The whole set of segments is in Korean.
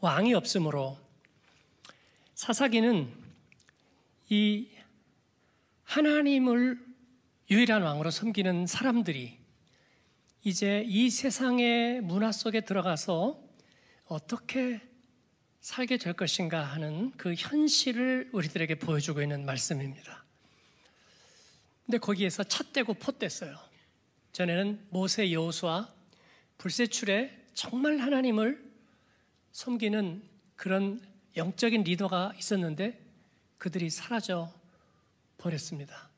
왕이 없으므로 사사기는 이 하나님을 유일한 왕으로 섬기는 사람들이 이제 이 세상의 문화 속에 들어가서 어떻게 살게 될 것인가 하는 그 현실을 우리들에게 보여주고 있는 말씀입니다. 근데 거기에서 찻대고 폿댔어요. 전에는 모세 여호수아 불세출에 정말 하나님을 섬기는 그런 영적인 리더가 있었는데 그들이 사라져 버렸습니다.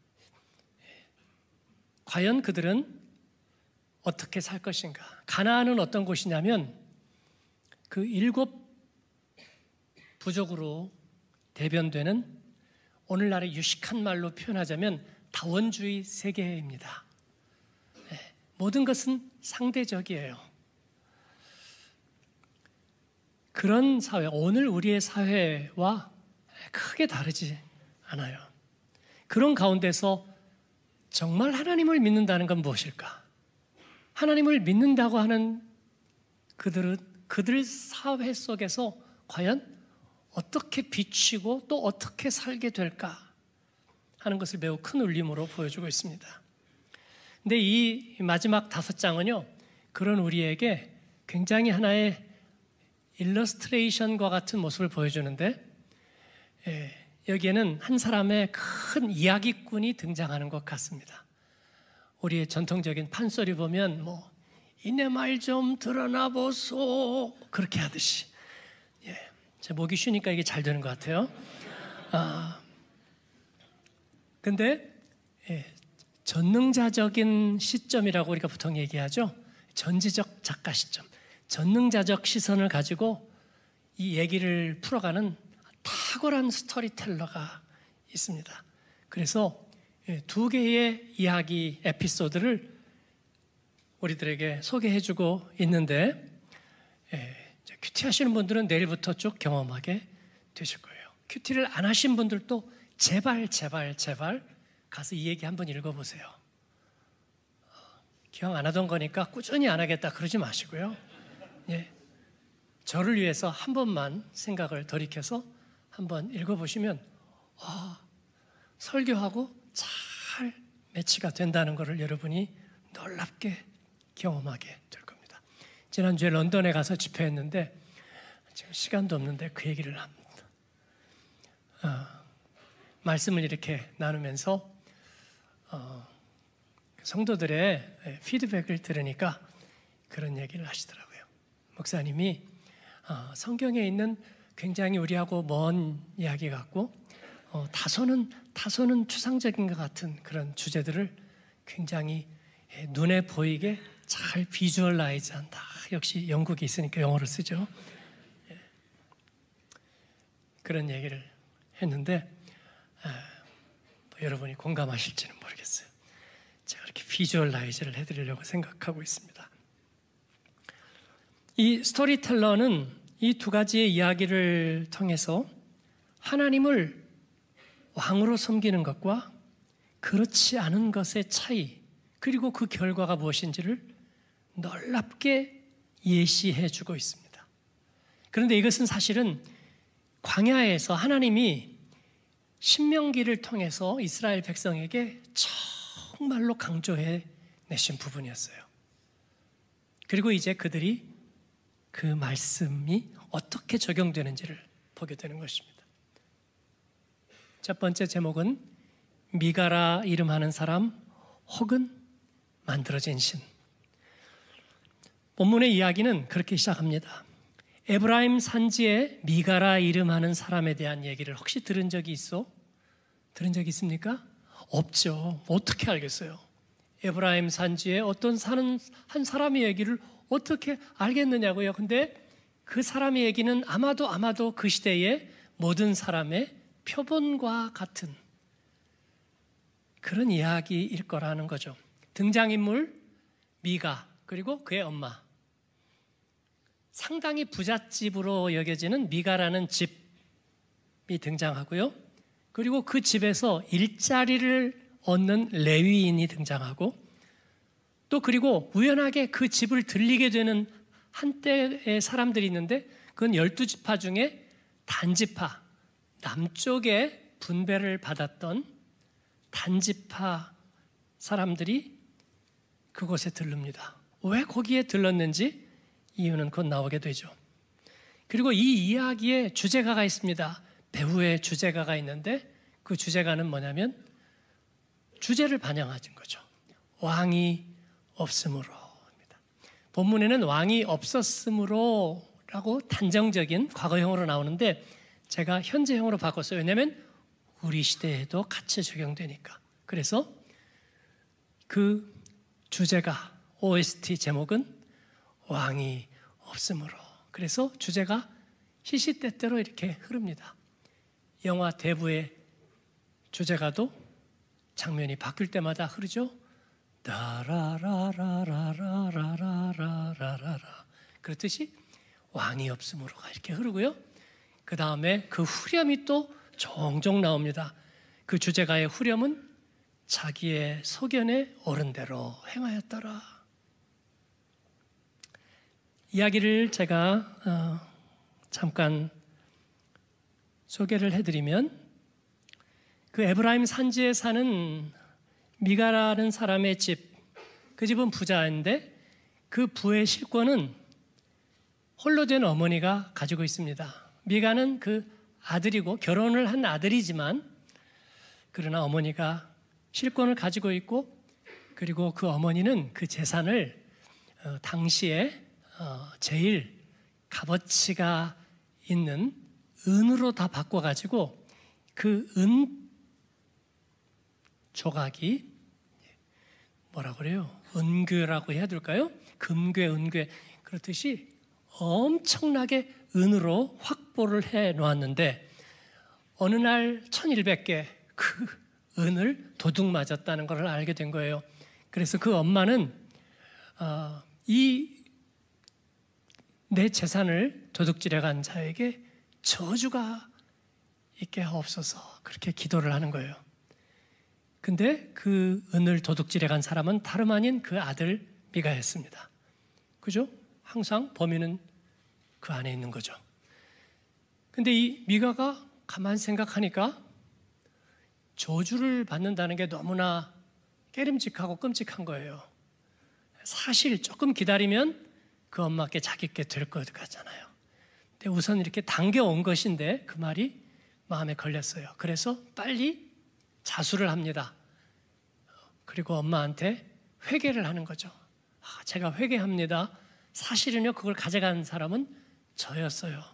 예. 과연 그들은 어떻게 살 것인가? 가나안은 어떤 곳이냐면 그 일곱 부족으로 대변되는 오늘날의 유식한 말로 표현하자면 다원주의 세계입니다. 예. 모든 것은 상대적이에요. 그런 사회, 오늘 우리의 사회와 크게 다르지 않아요. 그런 가운데서 정말 하나님을 믿는다는 건 무엇일까? 하나님을 믿는다고 하는 그들은 그들 사회 속에서 과연 어떻게 비치고 또 어떻게 살게 될까 하는 것을 매우 큰 울림으로 보여주고 있습니다. 근데 이 마지막 다섯 장은요, 그런 우리에게 굉장히 하나의 일러스트레이션과 같은 모습을 보여주는데 예, 여기에는 한 사람의 큰 이야기꾼이 등장하는 것 같습니다. 우리의 전통적인 판소리 보면 뭐 이내 말 좀 들어나 보소 그렇게 하듯이 예, 제 목이 쉬니까 이게 잘 되는 것 같아요. 아, 근데 예, 전능자적인 시점이라고 우리가 보통 얘기하죠. 전지적 작가 시점. 전능자적 시선을 가지고 이 얘기를 풀어가는 탁월한 스토리텔러가 있습니다. 그래서 예, 두 개의 이야기 에피소드를 우리들에게 소개해주고 있는데 예, 큐티하시는 분들은 내일부터 쭉 경험하게 되실 거예요. 큐티를 안 하신 분들도 제발 제발 제발 가서 이 얘기 한번 읽어보세요. 어, 기억 안 하던 거니까 꾸준히 안 하겠다 그러지 마시고요. 예. 저를 위해서 한 번만 생각을 돌이켜서 한 번 읽어보시면 와, 설교하고 잘 매치가 된다는 것을 여러분이 놀랍게 경험하게 될 겁니다. 지난주에 런던에 가서 집회했는데 지금 시간도 없는데 그 얘기를 합니다. 어, 말씀을 이렇게 나누면서 어, 그 성도들의 예, 피드백을 들으니까 그런 얘기를 하시더라고요. 목사님이 어, 성경에 있는 굉장히 우리하고 먼 이야기 같고 어, 다소는 다소는 추상적인 것 같은 그런 주제들을 굉장히 예, 눈에 보이게 잘 비주얼라이즈한다. 역시 영국에 있으니까 영어를 쓰죠. 예. 그런 얘기를 했는데 아, 여러분이 공감하실지는 모르겠어요. 제가 이렇게 비주얼라이즈를 해드리려고 생각하고 있습니다. 이 스토리텔러는 이 두 가지의 이야기를 통해서 하나님을 왕으로 섬기는 것과 그렇지 않은 것의 차이, 그리고 그 결과가 무엇인지를 놀랍게 예시해 주고 있습니다. 그런데 이것은 사실은 광야에서 하나님이 신명기를 통해서 이스라엘 백성에게 정말로 강조해 내신 부분이었어요. 그리고 이제 그들이 그 말씀이 어떻게 적용되는지를 보게 되는 것입니다. 첫 번째 제목은 미가라 이름하는 사람 혹은 만들어진 신. 본문의 이야기는 그렇게 시작합니다. 에브라임 산지에 미가라 이름하는 사람에 대한 얘기를 혹시 들은 적이 있어? 들은 적 있습니까? 없죠. 어떻게 알겠어요? 에브라임 산지에 어떤 사는 한 사람의 얘기를 어떻게 알겠느냐고요. 근데 그 사람의 얘기는 아마도 아마도 그 시대의 모든 사람의 표본과 같은 그런 이야기일 거라는 거죠. 등장인물 미가 그리고 그의 엄마 상당히 부잣집으로 여겨지는 미가라는 집이 등장하고요. 그리고 그 집에서 일자리를 얻는 레위인이 등장하고 또 그리고 우연하게 그 집을 들리게 되는 한때의 사람들이 있는데 그건 열두 지파 중에 단지파 남쪽에 분배를 받았던 단지파 사람들이 그곳에 들릅니다. 왜 거기에 들렀는지 이유는 곧 나오게 되죠. 그리고 이 이야기에 주제가가 있습니다. 배우의 주제가가 있는데 그 주제가는 뭐냐면 주제를 반영하신 거죠. 왕이 없으므로 입니다. 본문에는 왕이 없었으므로 라고 단정적인 과거형으로 나오는데 제가 현재형으로 바꿨어요. 왜냐하면 우리 시대에도 같이 적용되니까. 그래서 그 주제가 OST 제목은 왕이 없으므로. 그래서 주제가 시시때때로 이렇게 흐릅니다. 영화 대부의 주제가도 장면이 바뀔 때마다 흐르죠. 라라라라라라라라라라 그렇듯이 왕이 없음으로가 이렇게 흐르고요. 그 다음에 그 후렴이 또 종종 나옵니다. 그 주제가의 후렴은 자기의 소견에 어른대로 행하였더라. 이야기를 제가 어, 잠깐 소개를 해드리면 그 에브라임 산지에 사는 미가라는 사람의 집, 그 집은 부자인데 그 부의 실권은 홀로 된 어머니가 가지고 있습니다. 미가는 그 아들이고 결혼을 한 아들이지만 그러나 어머니가 실권을 가지고 있고 그리고 그 어머니는 그 재산을 어, 당시에 어, 제일 값어치가 있는 은으로 다 바꿔가지고 그 은 조각이 뭐라 그래요? 은교라고 해야 될까요? 금괴, 은괴 그렇듯이 엄청나게 은으로 확보를 해 놓았는데 어느 날 1100개 그 은을 도둑 맞았다는 것 알게 된 거예요. 그래서 그 엄마는 어, 이내 재산을 도둑질해 간 자에게 저주가 있게 없어서 그렇게 기도를 하는 거예요. 근데 그 은을 도둑질해 간 사람은 다름 아닌 그 아들 미가였습니다. 그죠? 항상 범인은 그 안에 있는 거죠. 근데 이 미가가 가만 생각하니까 저주를 받는다는 게 너무나 깨림직하고 끔찍한 거예요. 사실 조금 기다리면 그 엄마께 자기께 될 것 같잖아요. 근데 우선 이렇게 당겨온 것인데 그 말이 마음에 걸렸어요. 그래서 빨리 자수를 합니다. 그리고 엄마한테 회개를 하는 거죠. 아, 제가 회개합니다. 사실은요, 그걸 가져간 사람은 저였어요.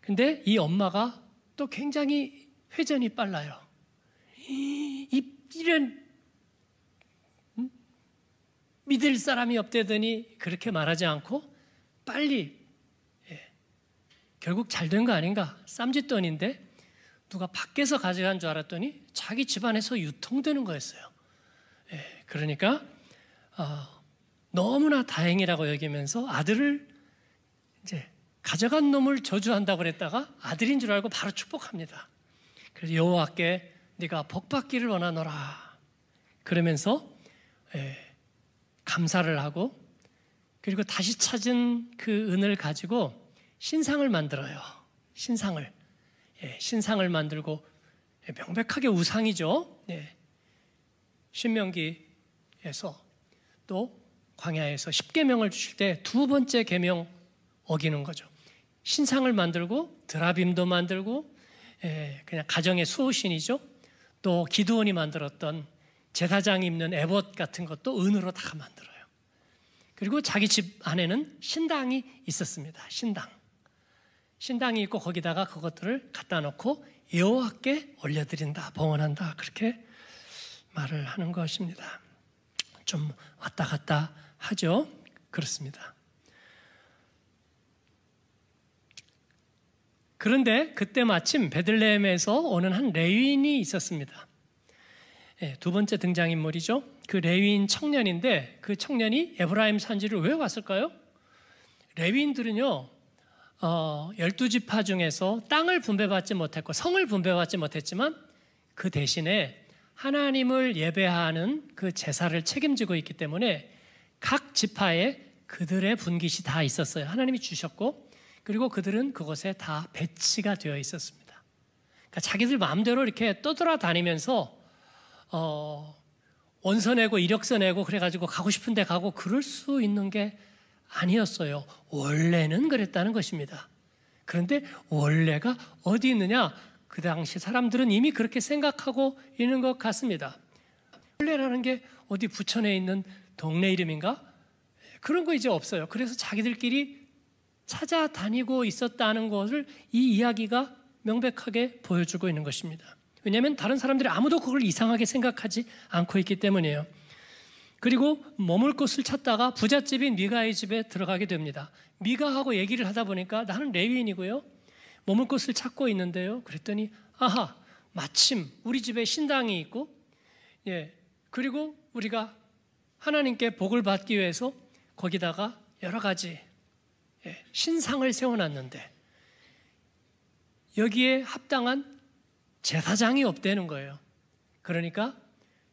근데 이 엄마가 또 굉장히 회전이 빨라요. 이, 이런 음? 믿을 사람이 없대더니 그렇게 말하지 않고 빨리 예. 결국 잘 된 거 아닌가 쌈짓돈인데 누가 밖에서 가져간 줄 알았더니 자기 집안에서 유통되는 거였어요. 그러니까 어, 너무나 다행이라고 여기면서 아들을 이제 가져간 놈을 저주한다고 그랬다가 아들인 줄 알고 바로 축복합니다. 그래서 여호와께 네가 복 받기를 원하노라. 그러면서 에, 예, 감사를 하고 그리고 다시 찾은 그 은을 가지고 신상을 만들어요. 신상을 예, 신상을 만들고 예, 명백하게 우상이죠. 예. 신명기 에서 또 광야에서 십계명을 주실 때 두 번째 계명 어기는 거죠. 신상을 만들고 드라빔도 만들고 에, 예, 그냥 가정의 수호신이죠. 또기도원이 만들었던 제사장 입는 에봇 같은 것도 은으로 다 만들어요. 그리고 자기 집 안에는 신당이 있었습니다. 신당. 신당이 있고 거기다가 그것들을 갖다 놓고 여호와께 올려드린다, 봉헌한다 그렇게 말을 하는 것입니다. 좀 왔다 갔다 하죠. 그렇습니다. 그런데 그때 마침 베들레헴에서 오는 한 레위인이 있었습니다. 예, 두 번째 등장인물이죠. 그 레위인 청년인데 그 청년이 에브라임 산지를 왜 왔을까요? 레위인들은요. 어, 12지파 중에서 땅을 분배받지 못했고 성을 분배받지 못했지만 그 대신에 하나님을 예배하는 그 제사를 책임지고 있기 때문에 각 지파에 그들의 분깃이 다 있었어요. 하나님이 주셨고 그리고 그들은 그곳에 다 배치가 되어 있었습니다. 그러니까 자기들 마음대로 이렇게 떠돌아다니면서 어, 원서 내고 이력서 내고 그래가지고 가고 싶은데 가고 그럴 수 있는 게 아니었어요. 원래는 그랬다는 것입니다. 그런데 원래가 어디 있느냐? 그 당시 사람들은 이미 그렇게 생각하고 있는 것 같습니다. 홀레라는 게 어디 부천에 있는 동네 이름인가? 그런 거 이제 없어요. 그래서 자기들끼리 찾아다니고 있었다는 것을 이 이야기가 명백하게 보여주고 있는 것입니다. 왜냐하면 다른 사람들이 아무도 그걸 이상하게 생각하지 않고 있기 때문이에요. 그리고 머물 곳을 찾다가 부잣집인 미가의 집에 들어가게 됩니다. 미가하고 얘기를 하다 보니까 나는 레위인이고요. 머물 곳을 찾고 있는데요. 그랬더니 아하 마침 우리 집에 신당이 있고 예 그리고 우리가 하나님께 복을 받기 위해서 거기다가 여러 가지 예, 신상을 세워놨는데 여기에 합당한 제사장이 없다는 거예요. 그러니까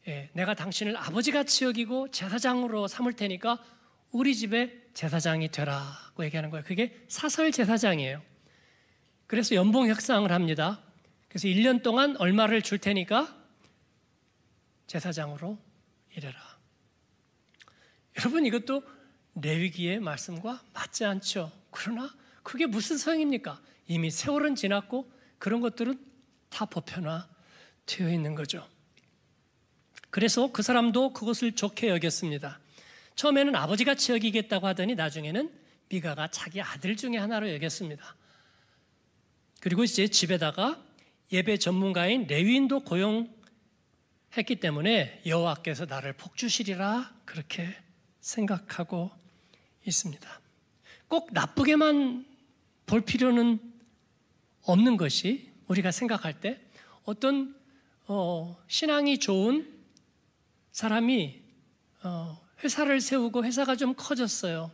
예, 내가 당신을 아버지같이 여기고 제사장으로 삼을 테니까 우리 집에 제사장이 되라고 얘기하는 거예요. 그게 사설 제사장이에요. 그래서 연봉 협상을 합니다. 그래서 1년 동안 얼마를 줄 테니까 제사장으로 일해라. 여러분 이것도 레위기의 말씀과 맞지 않죠. 그러나 그게 무슨 소용입니까? 이미 세월은 지났고 그런 것들은 다 보편화 되어 있는 거죠. 그래서 그 사람도 그것을 좋게 여겼습니다. 처음에는 아버지가지역이겠다고 하더니 나중에는 미가가 자기 아들 중에 하나로 여겼습니다. 그리고 이제 집에다가 예배 전문가인 레위인도 고용했기 때문에 여호와께서 나를 복주시리라 그렇게 생각하고 있습니다. 꼭 나쁘게만 볼 필요는 없는 것이 우리가 생각할 때 어떤 어, 신앙이 좋은 사람이 어, 회사를 세우고 회사가 좀 커졌어요.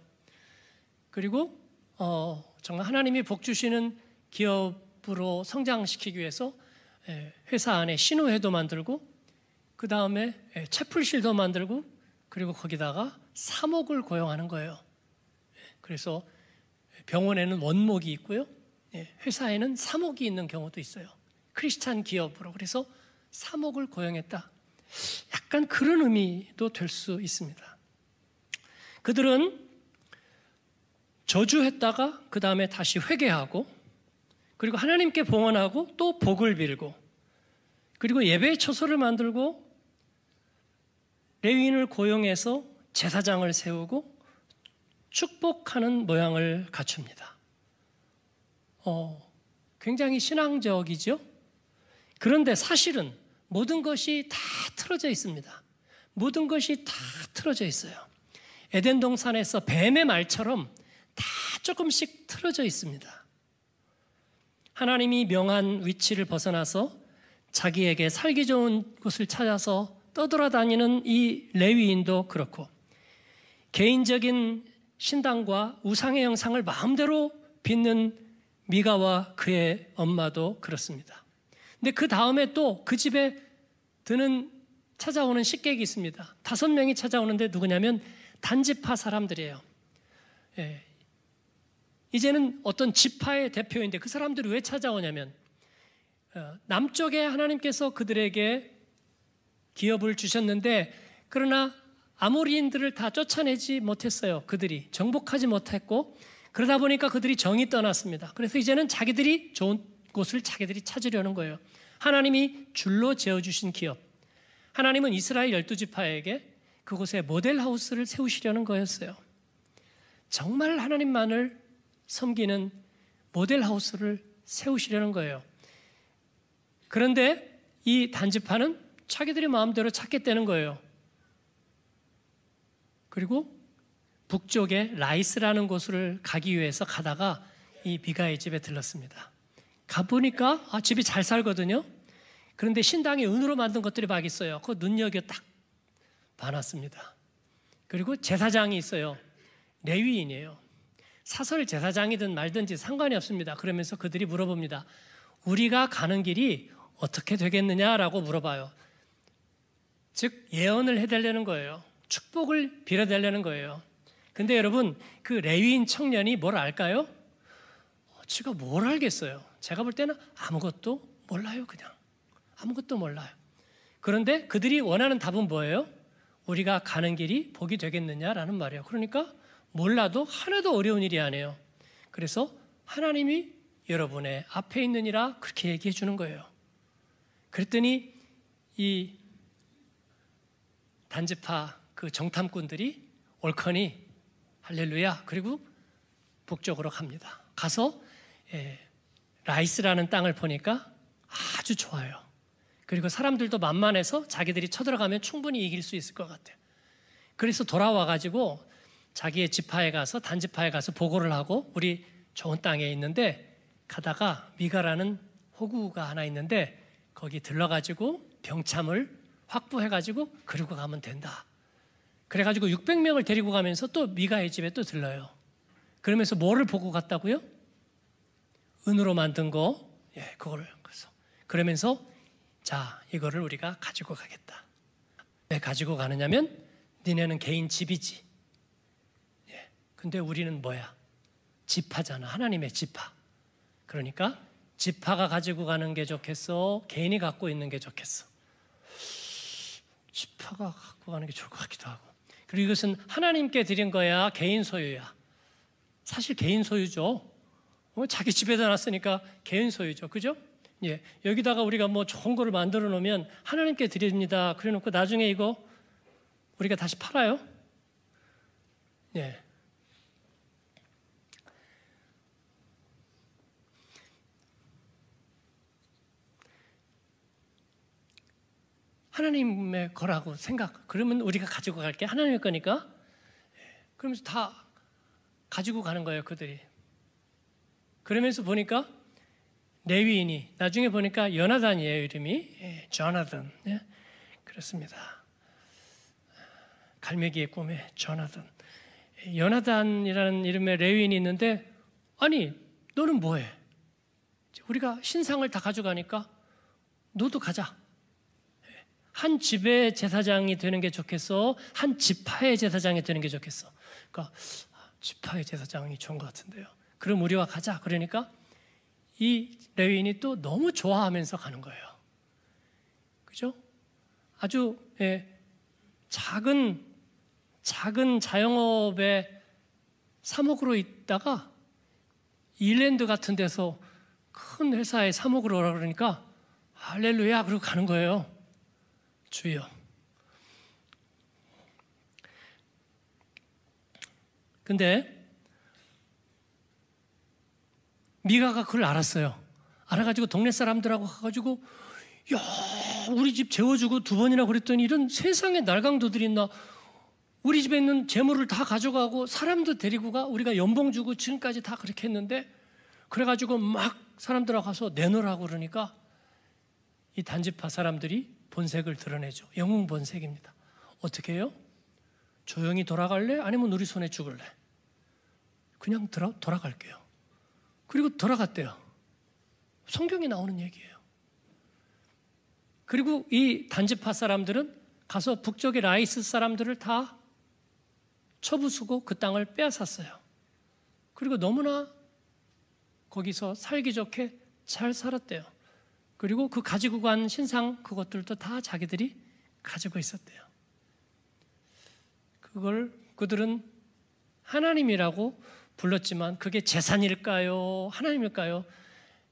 그리고 어, 정말 하나님이 복 주시는 기업으로 성장시키기 위해서 예, 회사 안에 신호회도 만들고 그 다음에 예, 채플실도 만들고 그리고 거기다가 사목을 고용하는 거예요. 예, 그래서 병원에는 원목이 있고요. 회사에는 사목이 있는 경우도 있어요. 크리스찬 기업으로. 그래서 사목을 고용했다. 약간 그런 의미도 될 수 있습니다. 그들은 저주했다가 그 다음에 다시 회개하고 그리고 하나님께 봉헌하고 또 복을 빌고 그리고 예배의 초소를 만들고 레위인을 고용해서 제사장을 세우고 축복하는 모양을 갖춥니다. 어, 굉장히 신앙적이죠? 그런데 사실은 모든 것이 다 틀어져 있습니다. 모든 것이 다 틀어져 있어요. 에덴 동산에서 뱀의 말처럼 다 조금씩 틀어져 있습니다. 하나님이 명한 위치를 벗어나서 자기에게 살기 좋은 곳을 찾아서 떠돌아다니는 이 레위인도 그렇고 개인적인 신당과 우상의 형상을 마음대로 빚는 미가와 그의 엄마도 그렇습니다. 근데 그 다음에 또 그 집에 드는 찾아오는 식객이 있습니다. 다섯 명이 찾아오는데 누구냐면 단지파 사람들이에요. 예, 이제는 어떤 지파의 대표인데 그 사람들이 왜 찾아오냐면 어, 남쪽에 하나님께서 그들에게 기업을 주셨는데 그러나 아모리인들을 다 쫓아내지 못했어요. 그들이 정복하지 못했고 그러다 보니까 그들이 정이 떠났습니다. 그래서 이제는 자기들이 좋은 곳을 자기들이 찾으려는 거예요. 하나님이 줄로 재어주신 기업. 하나님은 이스라엘 열두 지파에게 그곳에 모델 하우스를 세우시려는 거였어요. 정말 하나님만을 섬기는 모델하우스를 세우시려는 거예요. 그런데 이단지판은 자기들이 마음대로 찾게되는 거예요. 그리고 북쪽에 라이스라는 곳을 가기 위해서 가다가 이 비가의 집에 들렀습니다. 가보니까 아, 집이 잘 살거든요. 그런데 신당에 은으로 만든 것들이 막 있어요. 그 눈여겨 딱 봐놨습니다. 그리고 제사장이 있어요. 레위인이에요. 사설 제사장이든 말든지 상관이 없습니다. 그러면서 그들이 물어봅니다. 우리가 가는 길이 어떻게 되겠느냐라고 물어봐요. 즉 예언을 해달라는 거예요. 축복을 빌어달라는 거예요. 근데 여러분 그 레위인 청년이 뭘 알까요? 제가뭘 어, 알겠어요? 제가 볼 때는 아무것도 몰라요 그냥 아무것도 몰라요. 그런데 그들이 원하는 답은 뭐예요? 우리가 가는 길이 복이 되겠느냐라는 말이에요. 그러니까 몰라도 하나도 어려운 일이 아니에요. 그래서 하나님이 여러분의 앞에 있느니라 그렇게 얘기해 주는 거예요. 그랬더니 이 단지파 그 정탐꾼들이 올커니 할렐루야 그리고 북쪽으로 갑니다. 가서 예, 라이스라는 땅을 보니까 아주 좋아요. 그리고 사람들도 만만해서 자기들이 쳐들어가면 충분히 이길 수 있을 것 같아요. 그래서 돌아와 가지고 자기의 지파에 가서 단지파에 가서 보고를 하고 우리 좋은 땅에 있는데 가다가 미가라는 호구가 하나 있는데 거기 들러가지고 병참을 확보해가지고 그리고 가면 된다. 그래가지고 600명을 데리고 가면서 또 미가의 집에 또 들러요. 그러면서 뭐를 보고 갔다고요? 은으로 만든 거, 예, 그거를 그래서 그러면서 자 이거를 우리가 가지고 가겠다. 왜 가지고 가느냐면 니네는 개인 집이지. 근데 우리는 뭐야? 지파잖아. 하나님의 지파. 그러니까 지파가 가지고 가는 게 좋겠어? 개인이 갖고 있는 게 좋겠어? 지파가 갖고 가는 게 좋을 것 같기도 하고. 그리고 이것은 하나님께 드린 거야? 개인 소유야? 사실 개인 소유죠. 어, 자기 집에다 놨으니까 개인 소유죠. 그죠? 예. 여기다가 우리가 뭐 좋은 거를 만들어 놓으면 하나님께 드립니다. 그래 놓고 나중에 이거 우리가 다시 팔아요? 예. 하나님의 거라고 생각. 그러면 우리가 가지고 갈게 하나님의 거니까. 예, 그러면서 다 가지고 가는 거예요, 그들이. 그러면서 보니까 레위인이 나중에 보니까 연하단이에요, 이름이. 예, 전하단. 예, 그렇습니다. 갈매기의 꿈에 전하단. 예, 연하단이라는 이름의 레위인이 있는데 아니, 너는 뭐해? 우리가 신상을 다 가져가니까 너도 가자. 한 집의 제사장이 되는 게 좋겠어? 한 지파의 제사장이 되는 게 좋겠어? 그러니까 지파의 제사장이 좋은 것 같은데요. 그럼 우리와 가자. 그러니까 이 레위인이 또 너무 좋아하면서 가는 거예요. 그죠? 아주 예, 작은 작은 자영업의 사목으로 있다가 일랜드 같은 데서 큰 회사의 사목으로 오라 그러니까 할렐루야 그러고 가는 거예요. 주여. 근데 미가가 그걸 알았어요. 알아가지고 동네 사람들하고 가가지고 야 우리 집 재워주고 두 번이나 그랬더니 이런 세상에 날강도들이 있나 우리 집에 있는 재물을 다 가져가고 사람도 데리고 가 우리가 연봉 주고 지금까지 다 그렇게 했는데 그래가지고 막 사람들하고 가서 내놓으라고 그러니까 이 단지파 사람들이 본색을 드러내죠. 영웅 본색입니다. 어떻게 해요? 조용히 돌아갈래? 아니면 우리 손에 죽을래? 그냥 돌아, 돌아갈게요. 그리고 돌아갔대요. 성경이 나오는 얘기예요. 그리고 이 단지파 사람들은 가서 북쪽의 라이스 사람들을 다 처부수고 그 땅을 빼앗았어요. 그리고 너무나 거기서 살기 좋게 잘 살았대요. 그리고 그 가지고 간 신상 그것들도 다 자기들이 가지고 있었대요. 그걸 그들은 하나님이라고 불렀지만 그게 재산일까요? 하나님일까요?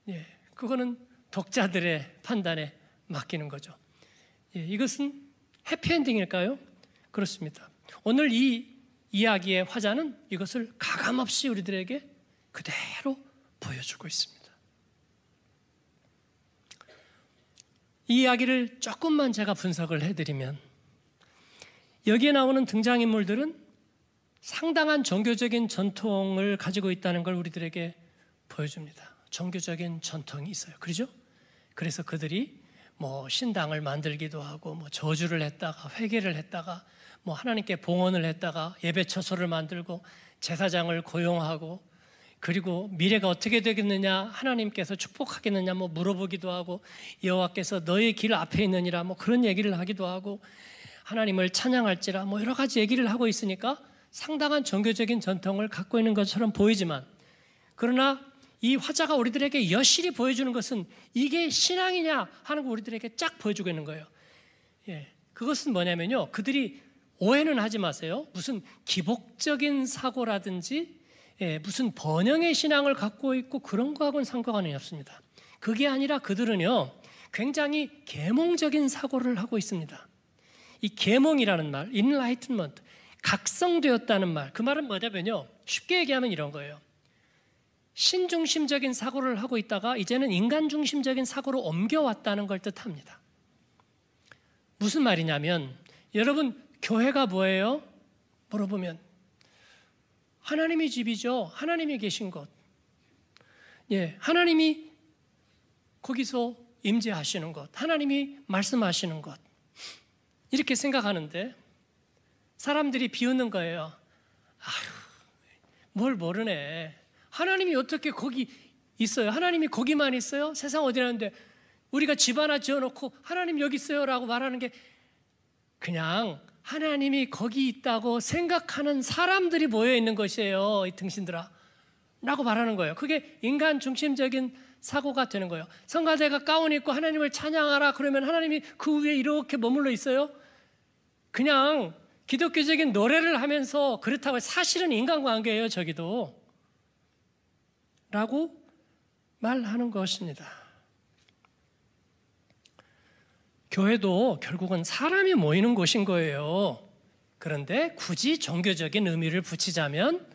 예, 그거는 독자들의 판단에 맡기는 거죠. 예, 이것은 해피엔딩일까요? 그렇습니다. 오늘 이 이야기의 화자는 이것을 가감없이 우리들에게 그대로 보여주고 있습니다. 이 이야기를 조금만 제가 분석을 해드리면 여기에 나오는 등장인물들은 상당한 종교적인 전통을 가지고 있다는 걸 우리들에게 보여줍니다. 종교적인 전통이 있어요. 그러죠? 그래서 그들이 뭐 신당을 만들기도 하고 뭐 저주를 했다가 회개를 했다가 뭐 하나님께 봉헌을 했다가 예배 처소를 만들고 제사장을 고용하고 그리고 미래가 어떻게 되겠느냐 하나님께서 축복하겠느냐 뭐 물어보기도 하고 여호와께서 너의 길 앞에 있느니라 뭐 그런 얘기를 하기도 하고 하나님을 찬양할지라 뭐 여러 가지 얘기를 하고 있으니까 상당한 종교적인 전통을 갖고 있는 것처럼 보이지만 그러나 이 화자가 우리들에게 여실히 보여주는 것은 이게 신앙이냐 하는 걸 우리들에게 쫙 보여주고 있는 거예요. 예, 그것은 뭐냐면요. 그들이 오해는 하지 마세요. 무슨 기복적인 사고라든지 예, 무슨 번영의 신앙을 갖고 있고 그런 거하고는 상관이 없습니다. 그게 아니라 그들은요, 굉장히 계몽적인 사고를 하고 있습니다. 이 계몽이라는 말, enlightenment, 각성되었다는 말, 그 말은 뭐냐면요, 쉽게 얘기하면 이런 거예요. 신중심적인 사고를 하고 있다가 이제는 인간중심적인 사고로 옮겨왔다는 걸 뜻합니다. 무슨 말이냐면, 여러분, 교회가 뭐예요? 물어보면 하나님의 집이죠. 하나님이 계신 곳. 예, 하나님이 거기서 임재하시는 곳. 하나님이 말씀하시는 곳. 이렇게 생각하는데 사람들이 비웃는 거예요. 아휴, 뭘 모르네. 하나님이 어떻게 거기 있어요? 하나님이 거기만 있어요? 세상 어디라는데 우리가 집 하나 지어놓고 하나님 여기 있어요라고 말하는 게 그냥 하나님이 거기 있다고 생각하는 사람들이 모여 있는 것이에요. 이 등신들아. 라고 말하는 거예요. 그게 인간 중심적인 사고가 되는 거예요. 성가대가 가운 입고 하나님을 찬양하라 그러면 하나님이 그 위에 이렇게 머물러 있어요? 그냥 기독교적인 노래를 하면서 그렇다고 사실은 인간관계예요, 저기도. 라고 말하는 것입니다. 교회도 결국은 사람이 모이는 곳인 거예요. 그런데 굳이 종교적인 의미를 붙이자면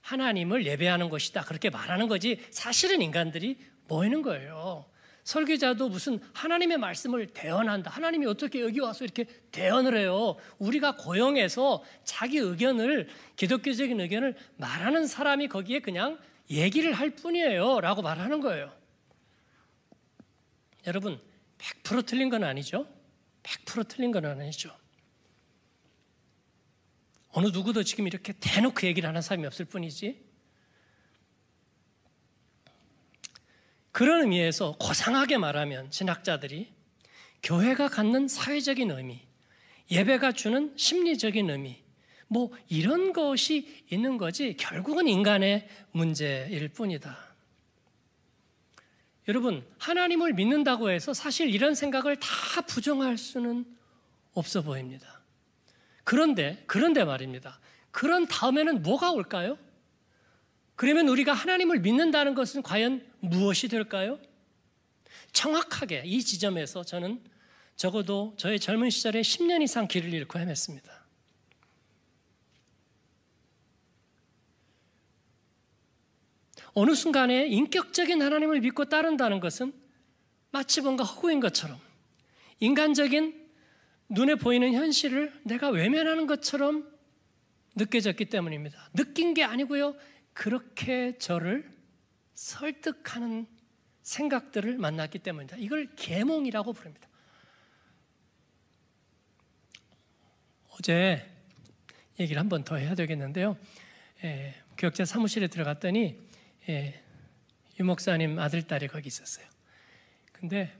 하나님을 예배하는 것이다. 그렇게 말하는 거지 사실은 인간들이 모이는 거예요. 설교자도 무슨 하나님의 말씀을 대언한다. 하나님이 어떻게 여기 와서 이렇게 대언을 해요. 우리가 고용해서 자기 의견을, 기독교적인 의견을 말하는 사람이 거기에 그냥 얘기를 할 뿐이에요. 라고 말하는 거예요. 여러분, 100% 틀린 건 아니죠. 100% 틀린 건 아니죠. 어느 누구도 지금 이렇게 대놓고 얘기를 하는 사람이 없을 뿐이지. 그런 의미에서 고상하게 말하면 신학자들이 교회가 갖는 사회적인 의미, 예배가 주는 심리적인 의미, 뭐 이런 것이 있는 거지 결국은 인간의 문제일 뿐이다. 여러분, 하나님을 믿는다고 해서 사실 이런 생각을 다 부정할 수는 없어 보입니다. 그런데, 그런데 말입니다. 그런 다음에는 뭐가 올까요? 그러면 우리가 하나님을 믿는다는 것은 과연 무엇이 될까요? 정확하게 이 지점에서 저는 적어도 저의 젊은 시절에 10년 이상 길을 잃고 헤맸습니다. 어느 순간에 인격적인 하나님을 믿고 따른다는 것은 마치 뭔가 허구인 것처럼 인간적인 눈에 보이는 현실을 내가 외면하는 것처럼 느껴졌기 때문입니다. 느낀 게 아니고요. 그렇게 저를 설득하는 생각들을 만났기 때문이다. 이걸 계몽이라고 부릅니다. 어제 얘기를 한번 더 해야 되겠는데요. 예, 교역자 사무실에 들어갔더니 예, 유 목사님 아들 딸이 거기 있었어요. 근데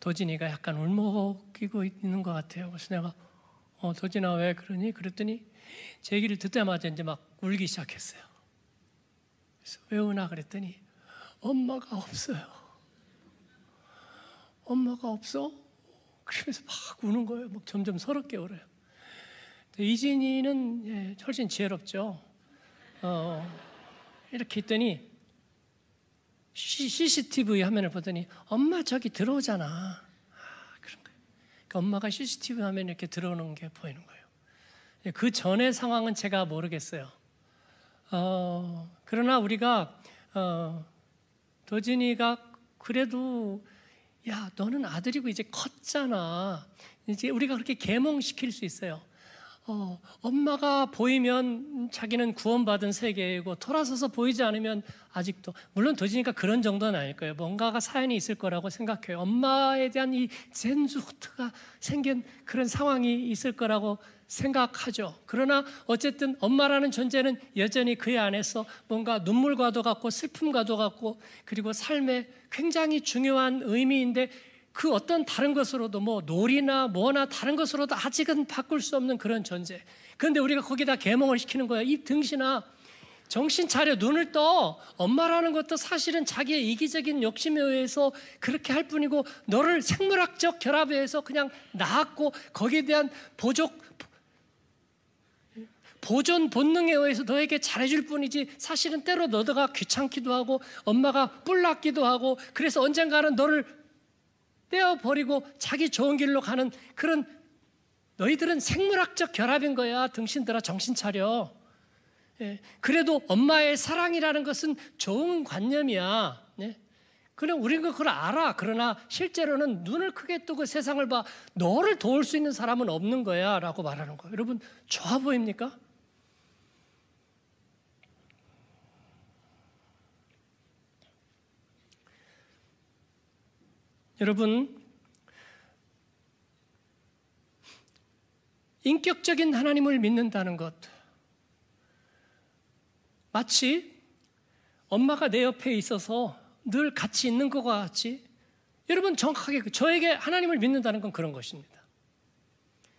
도진이가 약간 울먹이고 있는 것 같아요. 그래서 내가 어, 도진아 왜 그러니? 그랬더니 제 얘기를 듣자마자 이제 막 울기 시작했어요. 그래서 왜 우나 그랬더니 엄마가 없어요. 엄마가 없어? 그러면서 막 우는 거예요. 막 점점 서럽게 울어요. 이진이는 예, 훨씬 지혜롭죠. 어, 이렇게 했더니 CCTV 화면을 보더니 엄마 저기 들어오잖아. 아, 그런 거예요. 그러니까 엄마가 CCTV 화면 이렇게 들어오는 게 보이는 거예요. 예, 그 전의 상황은 제가 모르겠어요. 어, 그러나 우리가 어, 도진이가 그래도 야 너는 아들이고 이제 컸잖아. 이제 우리가 그렇게 계몽시킬 수 있어요. 어, 엄마가 보이면 자기는 구원받은 세계이고 돌아서서 보이지 않으면 아직도 물론 도지니까 그런 정도는 아닐 거예요. 뭔가가 사연이 있을 거라고 생각해요. 엄마에 대한 이 젠주 트가 생긴 그런 상황이 있을 거라고 생각하죠. 그러나 어쨌든 엄마라는 존재는 여전히 그의 안에서 뭔가 눈물과도 같고 슬픔과도 같고 그리고 삶에 굉장히 중요한 의미인데 그 어떤 다른 것으로도 뭐 놀이나 뭐나 다른 것으로도 아직은 바꿀 수 없는 그런 존재. 그런데 우리가 거기다 계몽을 시키는 거야. 이 등신아, 정신 차려 눈을 떠. 엄마라는 것도 사실은 자기의 이기적인 욕심에 의해서 그렇게 할 뿐이고 너를 생물학적 결합에 의해서 그냥 낳았고 거기에 대한 보족 보존 본능에 의해서 너에게 잘해줄 뿐이지 사실은 때로 너가 귀찮기도 하고 엄마가 뿔났기도 하고 그래서 언젠가는 너를 떼어버리고 자기 좋은 길로 가는 그런 너희들은 생물학적 결합인 거야. 등신들아, 정신 차려. 예, 그래도 엄마의 사랑이라는 것은 좋은 관념이야. 예, 네? 그냥 우리는 그걸 알아. 그러나 실제로는 눈을 크게 뜨고 세상을 봐. 너를 도울 수 있는 사람은 없는 거야. 라고 말하는 거야. 여러분, 좋아 보입니까? 여러분, 인격적인 하나님을 믿는다는 것, 마치 엄마가 내 옆에 있어서 늘 같이 있는 것과 같이, 여러분 정확하게 그 저에게 하나님을 믿는다는 건 그런 것입니다.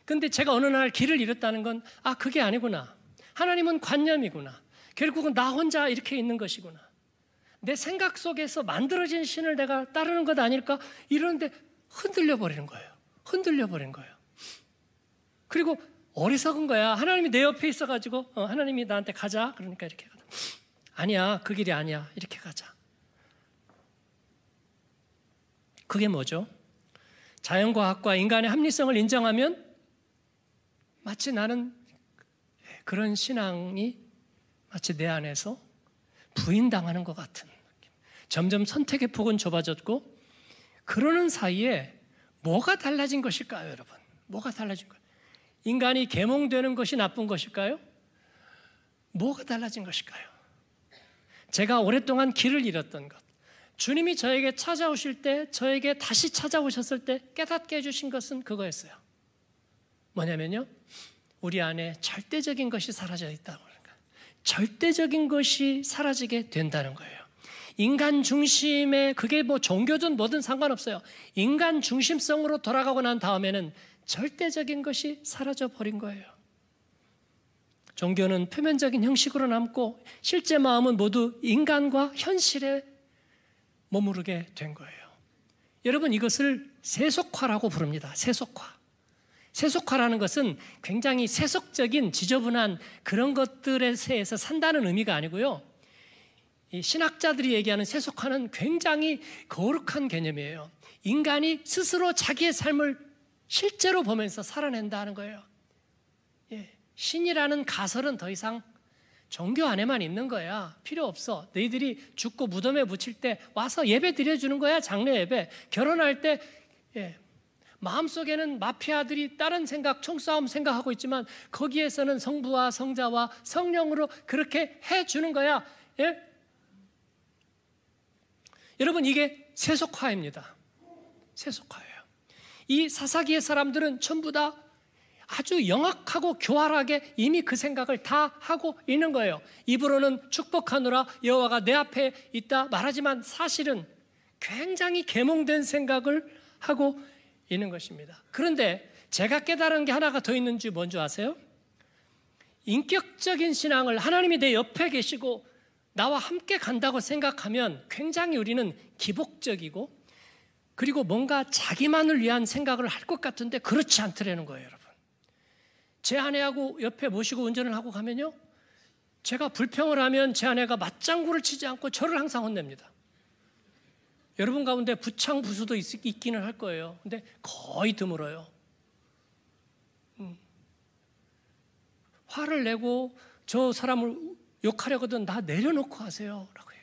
근데 제가 어느 날 길을 잃었다는 건, 아, 그게 아니구나. 하나님은 관념이구나. 결국은 나 혼자 이렇게 있는 것이구나. 내 생각 속에서 만들어진 신을 내가 따르는 것 아닐까? 이러는데 흔들려 버리는 거예요. 흔들려 버린 거예요. 그리고 어리석은 거야. 하나님이 내 옆에 있어가지고 어, 하나님이 나한테 가자. 그러니까 이렇게 가다. 아니야, 그 길이 아니야. 이렇게 가자. 그게 뭐죠? 자연과학과 인간의 합리성을 인정하면 마치 나는 그런 신앙이 마치 내 안에서 부인당하는 것 같은 점점 선택의 폭은 좁아졌고 그러는 사이에 뭐가 달라진 것일까요, 여러분? 뭐가 달라진 것? 인간이 계몽되는 것이 나쁜 것일까요? 뭐가 달라진 것일까요? 제가 오랫동안 길을 잃었던 것, 주님이 저에게 찾아오실 때, 저에게 다시 찾아오셨을 때 깨닫게 해주신 것은 그거였어요. 뭐냐면요, 우리 안에 절대적인 것이 사라져 있다고. 절대적인 것이 사라지게 된다는 거예요. 인간 중심의 그게 뭐 종교든 뭐든 상관없어요. 인간 중심성으로 돌아가고 난 다음에는 절대적인 것이 사라져 버린 거예요. 종교는 표면적인 형식으로 남고 실제 마음은 모두 인간과 현실에 머무르게 된 거예요. 여러분 이것을 세속화라고 부릅니다. 세속화. 세속화라는 것은 굉장히 세속적인 지저분한 그런 것들에 대해서 산다는 의미가 아니고요. 신학자들이 얘기하는 세속화는 굉장히 거룩한 개념이에요. 인간이 스스로 자기의 삶을 실제로 보면서 살아낸다는 거예요. 예. 신이라는 가설은 더 이상 종교 안에만 있는 거야. 필요 없어. 너희들이 죽고 무덤에 묻힐 때 와서 예배 드려주는 거야. 장례 예배. 결혼할 때 예, 마음속에는 마피아들이 다른 생각, 총싸움 생각하고 있지만 거기에서는 성부와 성자와 성령으로 그렇게 해주는 거야. 예? 여러분, 이게 세속화입니다. 세속화예요. 이 사사기의 사람들은 전부 다 아주 영악하고 교활하게 이미 그 생각을 다 하고 있는 거예요. 입으로는 축복하노라 여호와가 내 앞에 있다 말하지만 사실은 굉장히 계몽된 생각을 하고 있는 것입니다. 그런데 제가 깨달은 게 하나가 더 있는지 뭔지 아세요? 인격적인 신앙을 하나님이 내 옆에 계시고 나와 함께 간다고 생각하면 굉장히 우리는 기복적이고 그리고 뭔가 자기만을 위한 생각을 할 것 같은데 그렇지 않더라는 거예요, 여러분. 제 아내하고 옆에 모시고 운전을 하고 가면요. 제가 불평을 하면 제 아내가 맞장구를 치지 않고 저를 항상 혼냅니다. 여러분 가운데 부창 부수도 있, 있기는 할 거예요. 근데 거의 드물어요. 음. 화를 내고 저 사람을 욕하려거든 나 내려놓고 하세요. 라고 해요.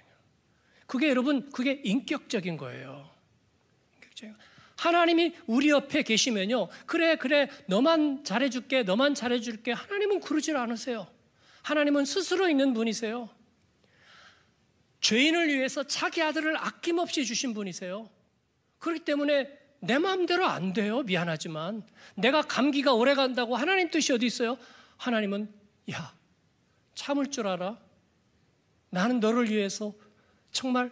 그게 여러분, 그게 인격적인 거예요. 인격적인 하나님이 우리 옆에 계시면요. 그래, 그래, 너만 잘해줄게, 너만 잘해줄게. 하나님은 그러질 않으세요. 하나님은 스스로 있는 분이세요. 죄인을 위해서 자기 아들을 아낌없이 주신 분이세요. 그렇기 때문에 내 마음대로 안 돼요. 미안하지만 내가 감기가 오래 간다고 하나님 뜻이 어디 있어요? 하나님은 야 참을 줄 알아. 나는 너를 위해서 정말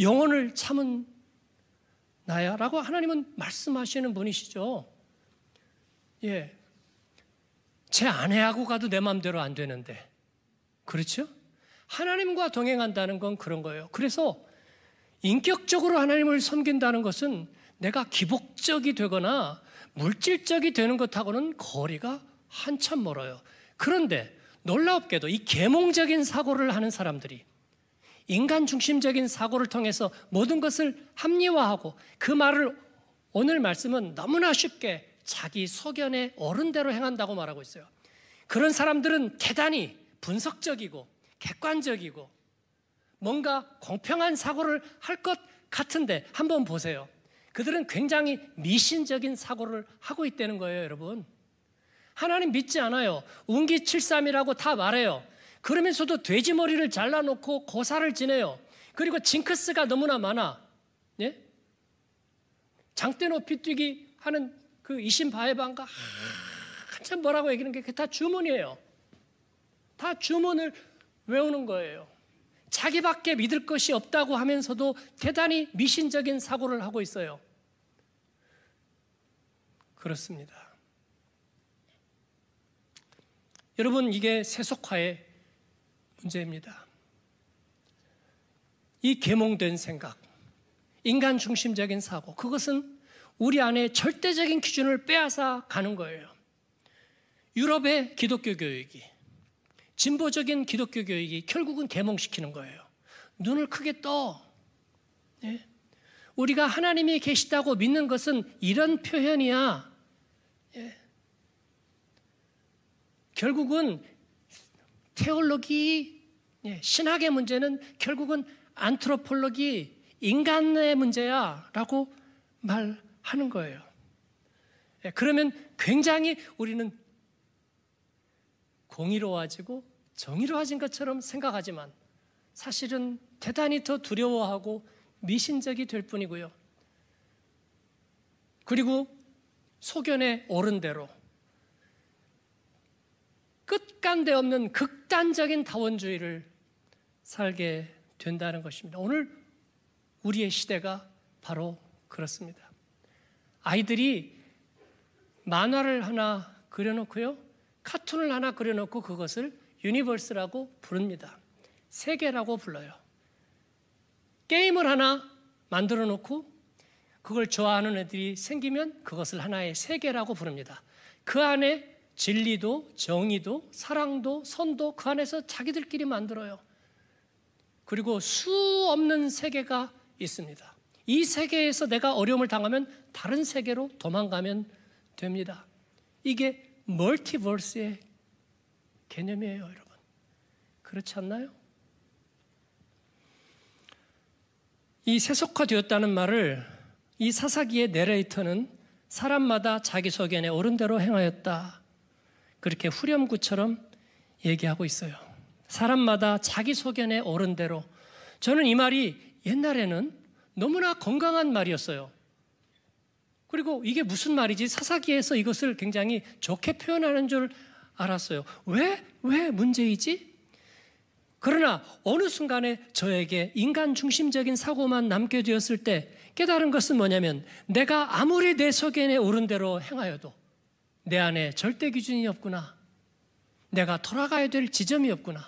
영혼을 참은 나야라고 하나님은 말씀하시는 분이시죠. 예. 제 아내하고 가도 내 마음대로 안 되는데. 그렇죠? 하나님과 동행한다는 건 그런 거예요. 그래서 인격적으로 하나님을 섬긴다는 것은 내가 기복적이 되거나 물질적이 되는 것하고는 거리가 한참 멀어요. 그런데 놀랍게도 이 계몽적인 사고를 하는 사람들이 인간 중심적인 사고를 통해서 모든 것을 합리화하고 그 말을 오늘 말씀은 너무나 쉽게 자기 소견에 어른대로 행한다고 말하고 있어요. 그런 사람들은 대단히 분석적이고 객관적이고 뭔가 공평한 사고를 할 것 같은데 한번 보세요. 그들은 굉장히 미신적인 사고를 하고 있다는 거예요, 여러분. 하나님 믿지 않아요. 운기 73이라고 다 말해요. 그러면서도 돼지머리를 잘라놓고 고사를 지내요. 그리고 징크스가 너무나 많아. 예? 장대 높이 뛰기 하는 그 이신바에반가 한참 뭐라고 얘기하는 게 다 주문이에요. 다 주문을 외우는 거예요. 자기밖에 믿을 것이 없다고 하면서도 대단히 미신적인 사고를 하고 있어요. 그렇습니다. 여러분, 이게 세속화의 문제입니다. 이 계몽된 생각, 인간 중심적인 사고, 그것은 우리 안에 절대적인 기준을 빼앗아 가는 거예요. 유럽의 기독교 교육이, 진보적인 기독교 교육이 결국은 개몽시키는 거예요. 눈을 크게 떠. 예? 우리가 하나님이 계시다고 믿는 것은 이런 표현이야. 예. 결국은 테올로기, 예, 신학의 문제는 결국은 안트로폴로기, 인간의 문제야. 라고 말하는 거예요. 예, 그러면 굉장히 우리는 공의로워지고 정의로 하신 것처럼 생각하지만 사실은 대단히 더 두려워하고 미신적이 될 뿐이고요. 그리고 소견에 오른 대로 끝간데 없는 극단적인 다원주의를 살게 된다는 것입니다. 오늘 우리의 시대가 바로 그렇습니다. 아이들이 만화를 하나 그려놓고요. 카툰을 하나 그려놓고 그것을 유니버스라고 부릅니다. 세계라고 불러요. 게임을 하나 만들어 놓고 그걸 좋아하는 애들이 생기면 그것을 하나의 세계라고 부릅니다. 그 안에 진리도 정의도 사랑도 선도 그 안에서 자기들끼리 만들어요. 그리고 수 없는 세계가 있습니다. 이 세계에서 내가 어려움을 당하면 다른 세계로 도망가면 됩니다. 이게 멀티버스의 개념이에요, 여러분. 그렇지 않나요? 이 세속화되었다는 말을 이 사사기의 내레이터는 사람마다 자기 소견에 옳은 대로 행하였다. 그렇게 후렴구처럼 얘기하고 있어요. 사람마다 자기 소견에 옳은 대로. 저는 이 말이 옛날에는 너무나 건강한 말이었어요. 그리고 이게 무슨 말이지? 사사기에서 이것을 굉장히 좋게 표현하는 줄 알았어요. 왜? 왜 문제이지? 그러나 어느 순간에 저에게 인간 중심적인 사고만 남게 되었을 때 깨달은 것은 뭐냐면 내가 아무리 내 속견에 오른 대로 행하여도 내 안에 절대 기준이 없구나. 내가 돌아가야 될 지점이 없구나.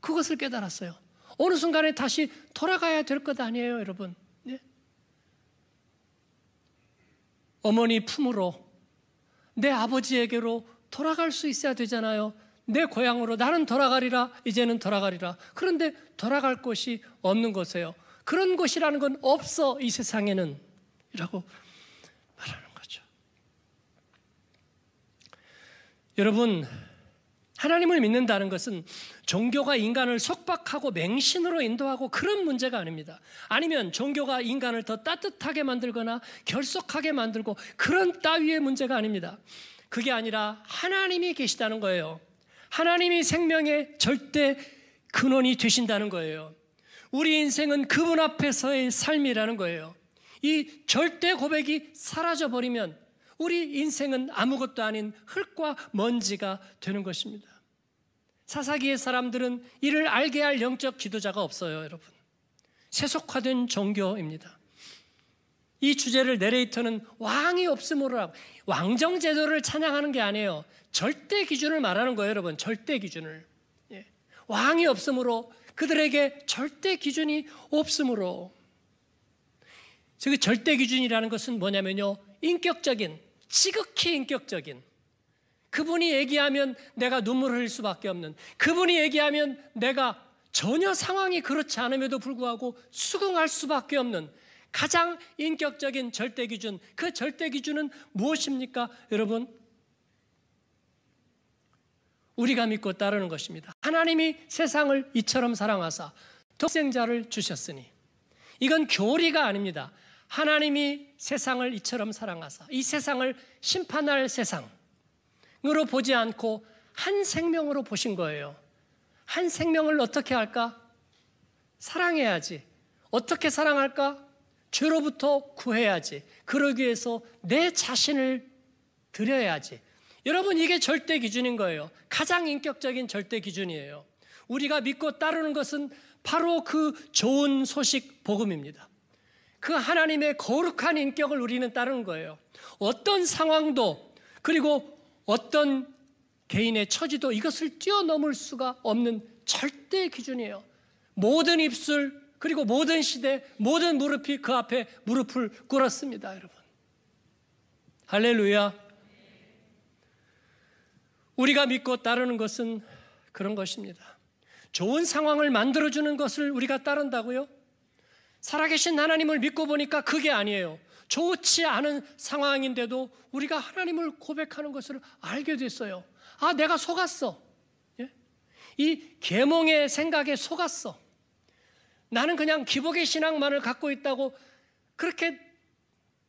그것을 깨달았어요. 어느 순간에 다시 돌아가야 될 것 아니에요, 여러분. 네? 어머니 품으로 내 아버지에게로 돌아갈 수 있어야 되잖아요. 내 고향으로 나는 돌아가리라, 이제는 돌아가리라. 그런데 돌아갈 곳이 없는 곳이에요 그런 곳이라는 건 없어, 이 세상에는. 이라고 말하는 거죠. 여러분, 하나님을 믿는다는 것은 종교가 인간을 속박하고 맹신으로 인도하고 그런 문제가 아닙니다. 아니면 종교가 인간을 더 따뜻하게 만들거나 결속하게 만들고 그런 따위의 문제가 아닙니다. 그게 아니라 하나님이 계시다는 거예요. 하나님이 생명의 절대 근원이 되신다는 거예요. 우리 인생은 그분 앞에서의 삶이라는 거예요. 이 절대 고백이 사라져버리면 우리 인생은 아무것도 아닌 흙과 먼지가 되는 것입니다. 사사기의 사람들은 이를 알게 할 영적 지도자가 없어요, 여러분. 세속화된 종교입니다. 이 주제를 내레이터는 왕이 없음으로라고 왕정 제도를 찬양하는 게 아니에요. 절대 기준을 말하는 거예요, 여러분. 절대 기준을. 예. 왕이 없으므로 그들에게 절대 기준이 없으므로 즉 절대 기준이라는 것은 뭐냐면요. 인격적인 지극히 인격적인 그분이 얘기하면 내가 눈물을 흘릴 수밖에 없는 그분이 얘기하면 내가 전혀 상황이 그렇지 않음에도 불구하고 수긍할 수밖에 없는 가장 인격적인 절대 기준, 그 절대 기준은 무엇입니까? 여러분, 우리가 믿고 따르는 것입니다. 하나님이 세상을 이처럼 사랑하사 독생자를 주셨으니 이건 교리가 아닙니다. 하나님이 세상을 이처럼 사랑하사 이 세상을 심판할 세상으로 보지 않고 한 생명으로 보신 거예요. 한 생명을 어떻게 할까? 사랑해야지. 어떻게 사랑할까? 주로부터 구해야지. 그러기 위해서 내 자신을 드려야지. 여러분, 이게 절대 기준인 거예요. 가장 인격적인 절대 기준이에요. 우리가 믿고 따르는 것은 바로 그 좋은 소식 복음입니다. 그 하나님의 거룩한 인격을 우리는 따르는 거예요. 어떤 상황도 그리고 어떤 개인의 처지도 이것을 뛰어넘을 수가 없는 절대 기준이에요. 모든 입술, 그리고 모든 시대, 모든 무릎이 그 앞에 무릎을 꿇었습니다, 여러분. 할렐루야. 우리가 믿고 따르는 것은 그런 것입니다. 좋은 상황을 만들어주는 것을 우리가 따른다고요? 살아계신 하나님을 믿고 보니까 그게 아니에요. 좋지 않은 상황인데도 우리가 하나님을 고백하는 것을 알게 됐어요. 아, 내가 속았어. 예? 이 계몽의 생각에 속았어. 나는 그냥 기복의 신앙만을 갖고 있다고 그렇게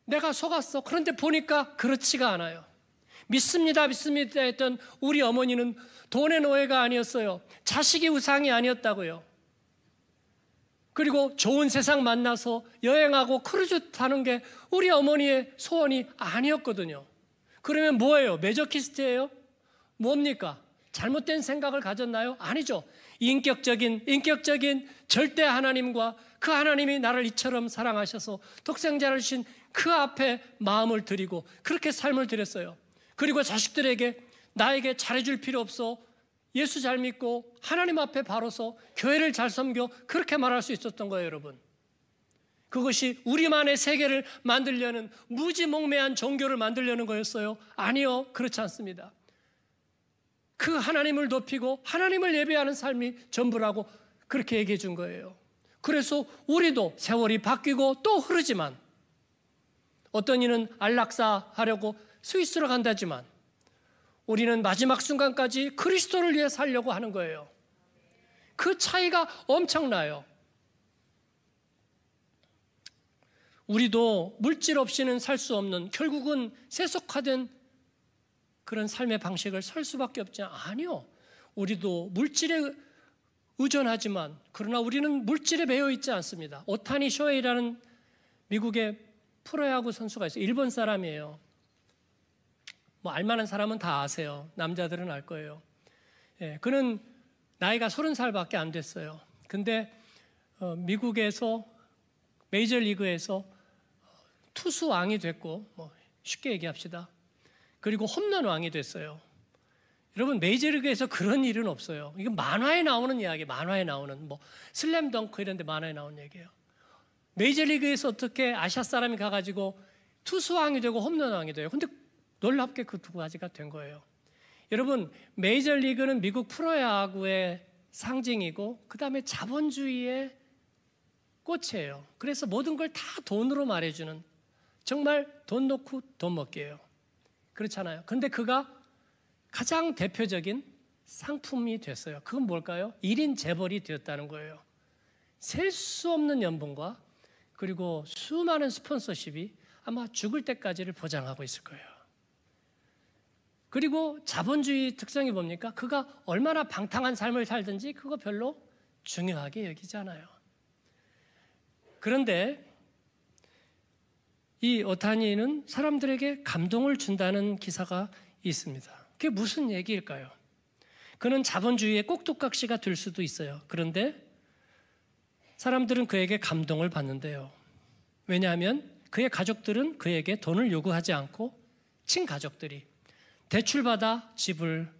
내가 속았어. 그런데 보니까 그렇지가 않아요. 믿습니다, 믿습니다 했던 우리 어머니는 돈의 노예가 아니었어요. 자식의 우상이 아니었다고요. 그리고 좋은 세상 만나서 여행하고 크루즈 타는 게 우리 어머니의 소원이 아니었거든요. 그러면 뭐예요? 메저키스트예요? 뭡니까? 잘못된 생각을 가졌나요? 아니죠. 인격적인 인격적인 절대 하나님과 그 하나님이 나를 이처럼 사랑하셔서 독생자를 주신 그 앞에 마음을 드리고 그렇게 삶을 드렸어요. 그리고 자식들에게 나에게 잘해줄 필요 없어. 예수 잘 믿고 하나님 앞에 바로서 교회를 잘 섬겨 그렇게 말할 수 있었던 거예요, 여러분. 그것이 우리만의 세계를 만들려는 무지몽매한 종교를 만들려는 거였어요? 아니요, 그렇지 않습니다. 그 하나님을 높이고 하나님을 예배하는 삶이 전부라고 그렇게 얘기해 준 거예요. 그래서 우리도 세월이 바뀌고 또 흐르지만 어떤 이는 안락사 하려고 스위스로 간다지만 우리는 마지막 순간까지 그리스도를 위해 살려고 하는 거예요. 그 차이가 엄청나요. 우리도 물질 없이는 살 수 없는 결국은 세속화된 그런 삶의 방식을 설 수밖에 없지 아니요. 우리도 물질에 의존하지만 그러나 우리는 물질에 매여 있지 않습니다. 오타니 쇼헤이라는 미국의 프로야구 선수가 있어요. 일본 사람이에요. 뭐 알만한 사람은 다 아세요. 남자들은 알 거예요. 예, 그는 나이가 서른 살밖에 안 됐어요. 근데 어, 미국에서 메이저 리그에서 투수 왕이 됐고 뭐 쉽게 얘기합시다. 그리고 홈런 왕이 됐어요. 여러분 메이저리그에서 그런 일은 없어요. 이거 만화에 나오는 이야기, 만화에 나오는 뭐 슬램덩크 이런 데 만화에 나오는 얘기예요. 메이저리그에서 어떻게 아시아 사람이 가가지고 투수왕이 되고 홈런왕이 돼요. 근데 놀랍게 그 두 가지가 된 거예요. 여러분 메이저리그는 미국 프로야구의 상징이고 그 다음에 자본주의의 꽃이에요. 그래서 모든 걸 다 돈으로 말해주는 정말 돈 놓고 돈먹게요 그렇잖아요. 그런데 그가 가장 대표적인 상품이 됐어요. 그건 뭘까요? 1인 재벌이 되었다는 거예요. 셀 수 없는 연봉과 그리고 수많은 스폰서십이 아마 죽을 때까지를 보장하고 있을 거예요. 그리고 자본주의 특성이 뭡니까? 그가 얼마나 방탕한 삶을 살든지 그거 별로 중요하게 여기잖아요. 그런데 이 어탄이는 사람들에게 감동을 준다는 기사가 있습니다. 그게 무슨 얘기일까요? 그는 자본주의의 꼭두각시가 될 수도 있어요. 그런데 사람들은 그에게 감동을 받는데요. 왜냐하면 그의 가족들은 그에게 돈을 요구하지 않고 친가족들이 대출받아 집을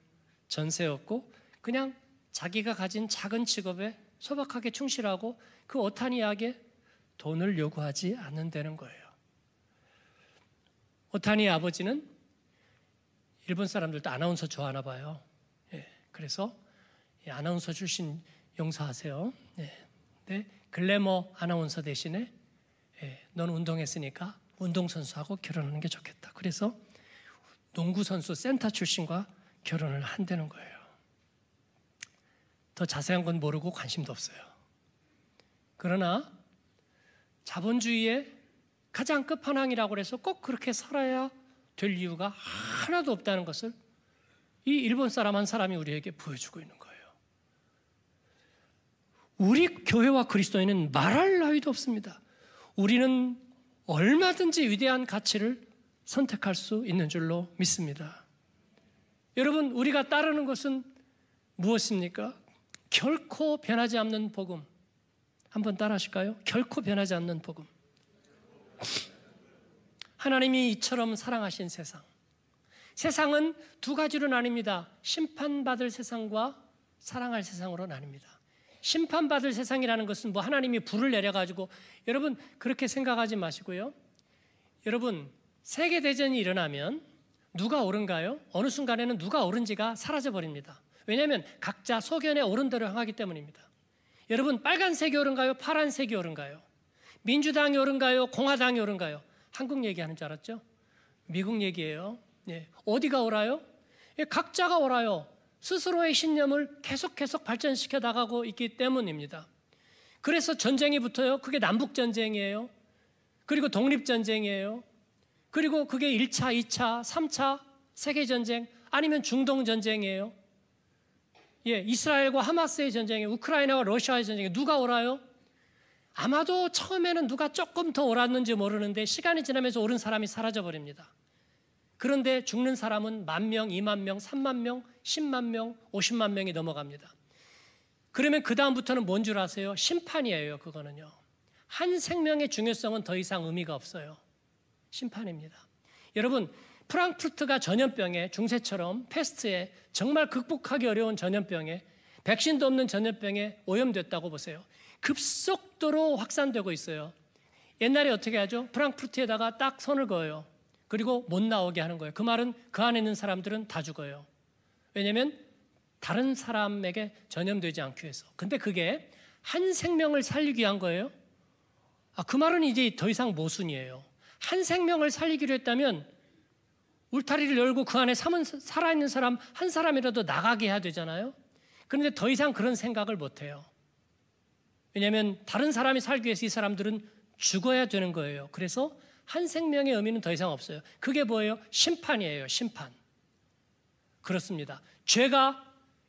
전세였고 그냥 자기가 가진 작은 직업에 소박하게 충실하고 그 어탄이에게 돈을 요구하지 않는다는 거예요. 호탄이 아버지는 일본 사람들도 아나운서 좋아하나 봐요. 예, 그래서 아나운서 출신 용서하세요. 예, 근데 글래머 아나운서 대신에 예, 넌 운동했으니까 운동선수하고 결혼하는 게 좋겠다. 그래서 농구선수 센터 출신과 결혼을 한다는 거예요. 더 자세한 건 모르고 관심도 없어요. 그러나 자본주의의 가장 끝판왕이라고 해서 꼭 그렇게 살아야 될 이유가 하나도 없다는 것을 이 일본 사람 한 사람이 우리에게 보여주고 있는 거예요. 우리 교회와 그리스도인은 말할 나위도 없습니다. 우리는 얼마든지 위대한 가치를 선택할 수 있는 줄로 믿습니다. 여러분, 우리가 따르는 것은 무엇입니까? 결코 변하지 않는 복음. 한번 따라 하실까요? 결코 변하지 않는 복음. 하나님이 이처럼 사랑하신 세상. 세상은 두 가지로 나뉩니다. 심판받을 세상과 사랑할 세상으로 나뉩니다. 심판받을 세상이라는 것은 뭐 하나님이 불을 내려가지고 여러분 그렇게 생각하지 마시고요. 여러분 세계 대전이 일어나면 누가 옳은가요? 어느 순간에는 누가 옳은지가 사라져 버립니다. 왜냐하면 각자 소견에 옳은 대로 향하기 때문입니다. 여러분 빨간색이 옳은가요? 파란색이 옳은가요? 민주당이 옳은가요? 공화당이 옳은가요? 한국 얘기하는 줄 알았죠? 미국 얘기예요. 예. 어디가 옳아요? 예, 각자가 옳아요. 스스로의 신념을 계속 계속 발전시켜 나가고 있기 때문입니다. 그래서 전쟁이 붙어요. 그게 남북 전쟁이에요. 그리고 독립 전쟁이에요. 그리고 그게 1차, 2차, 3차 세계 전쟁 아니면 중동 전쟁이에요. 예, 이스라엘과 하마스의 전쟁에 이요 우크라이나와 러시아의 전쟁에 이요 누가 옳아요? 아마도 처음에는 누가 조금 더 옳았는지 모르는데 시간이 지나면서 옳은 사람이 사라져 버립니다. 그런데 죽는 사람은 만 명, 이만 명, 삼만 명, 십만 명, 오십만 명이 넘어갑니다. 그러면 그다음부터는 뭔 줄 아세요? 심판이에요, 그거는요. 한 생명의 중요성은 더 이상 의미가 없어요. 심판입니다. 여러분, 프랑크푸르트가 전염병에 중세처럼 패스트에 정말 극복하기 어려운 전염병에 백신도 없는 전염병에 오염됐다고 보세요. 급속도로 확산되고 있어요. 옛날에 어떻게 하죠? 프랑크푸르트에다가 딱 선을 그어요. 그리고 못 나오게 하는 거예요. 그 말은 그 안에 있는 사람들은 다 죽어요. 왜냐하면 다른 사람에게 전염되지 않기 위해서. 근데 그게 한 생명을 살리기 위한 거예요. 아, 그 말은 이제 더 이상 모순이에요. 한 생명을 살리기로 했다면 울타리를 열고 그 안에 살아있는 사람 한 사람이라도 나가게 해야 되잖아요. 그런데 더 이상 그런 생각을 못 해요. 왜냐하면 다른 사람이 살기 위해서 이 사람들은 죽어야 되는 거예요. 그래서 한 생명의 의미는 더 이상 없어요. 그게 뭐예요? 심판이에요. 심판. 그렇습니다. 죄가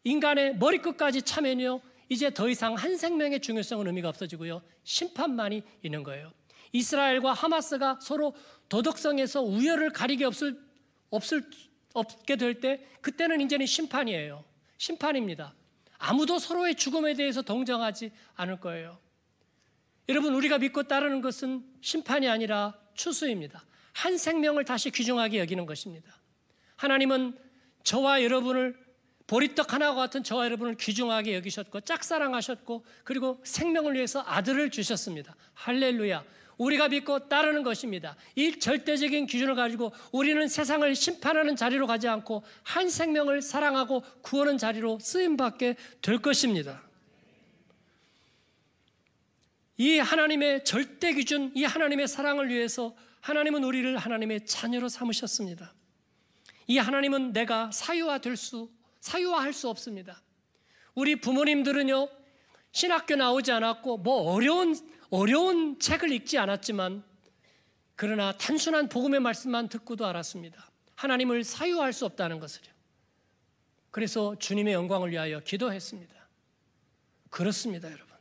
인간의 머리끝까지 참여요. 이제 더 이상 한 생명의 중요성은 의미가 없어지고요. 심판만이 있는 거예요. 이스라엘과 하마스가 서로 도덕성에서 우열을 가리게 없을, 없을, 없게 될 때, 그때는 이제는 심판이에요. 심판입니다. 아무도 서로의 죽음에 대해서 동정하지 않을 거예요. 여러분, 우리가 믿고 따르는 것은 심판이 아니라 추수입니다. 한 생명을 다시 귀중하게 여기는 것입니다. 하나님은 저와 여러분을 보리떡 하나와 같은 저와 여러분을 귀중하게 여기셨고 짝사랑하셨고 그리고 생명을 위해서 아들을 주셨습니다. 할렐루야. 우리가 믿고 따르는 것입니다. 이 절대적인 기준을 가지고 우리는 세상을 심판하는 자리로 가지 않고 한 생명을 사랑하고 구하는 자리로 쓰임받게 될 것입니다. 이 하나님의 절대 기준, 이 하나님의 사랑을 위해서 하나님은 우리를 하나님의 자녀로 삼으셨습니다. 이 하나님은 내가 사유화 될 수, 사유화 할 수 없습니다. 우리 부모님들은요, 신학교 나오지 않았고 뭐 어려운 어려운 책을 읽지 않았지만 그러나 단순한 복음의 말씀만 듣고도 알았습니다. 하나님을 사유할 수 없다는 것을요. 그래서 주님의 영광을 위하여 기도했습니다. 그렇습니다, 여러분.